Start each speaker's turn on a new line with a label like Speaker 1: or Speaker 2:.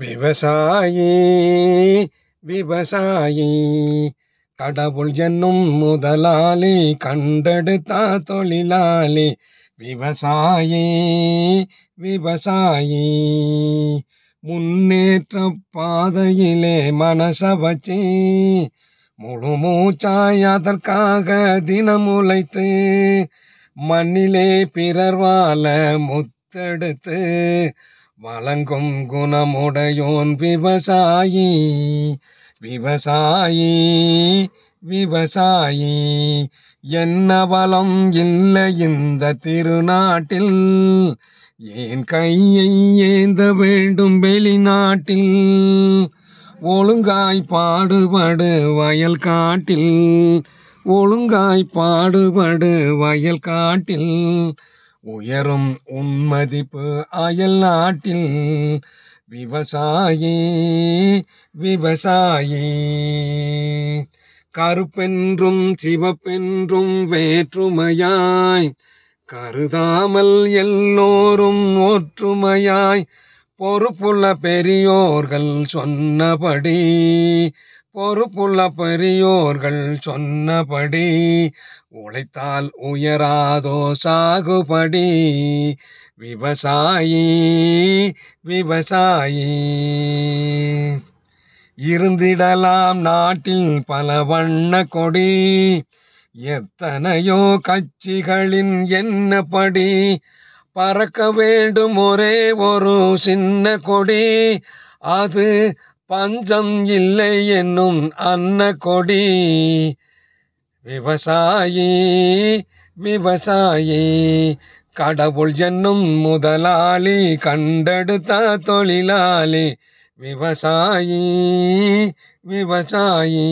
Speaker 1: விவசாயி விவசாயி கடவுள் ஜென்னும் முதலாளி கண்டெடுத்தா தொழிலாளி விவசாயி விவசாயி முன்னேற்ற பாதையிலே மனச வச்சு முழு மூச்சாய் அதற்காக தினம் உழைத்து மண்ணிலே பிறர் வாழ முத்தெடுத்து வழங்கும் குணமுடையோன் விவசாயி விவசாயி விவசாயி என்ன வளம் இல்லை இந்த திருநாட்டில் ஏன் கையை ஏந்த வேண்டும் வெளிநாட்டில் ஒழுங்காய் பாடுபடு வயல் காட்டில் ஒழுங்காய் பாடுபடு வயல் காட்டில் உயரும் உன்மதிப்பு அயல் நாட்டில் விவசாயி விவசாயி கருப்பென்றும் சிவப்பென்றும் வேற்றுமையாய் கருதாமல் எல்லோரும் ஒற்றுமையாய் பொறுப்புள்ள பெரியோர்கள் சொன்னபடி பொறுப்புள்ள பெரியோர்கள் சொன்னபடி உழைத்தால் உயராதோ சாகுபடி விவசாயி விவசாயி இருந்திடலாம் நாட்டில் பல வண்ண கொடி எத்தனையோ கட்சிகளின் என்னபடி பறக்க வேண்டும் ஒரே ஒரு சின்ன கொடி அது பஞ்சம் இல்லை என்னும் அன்ன கொடி விவசாயி விவசாயி கடவுள் என்னும் முதலாளி கண்டெடுத்த தொழிலாளி விவசாயி விவசாயி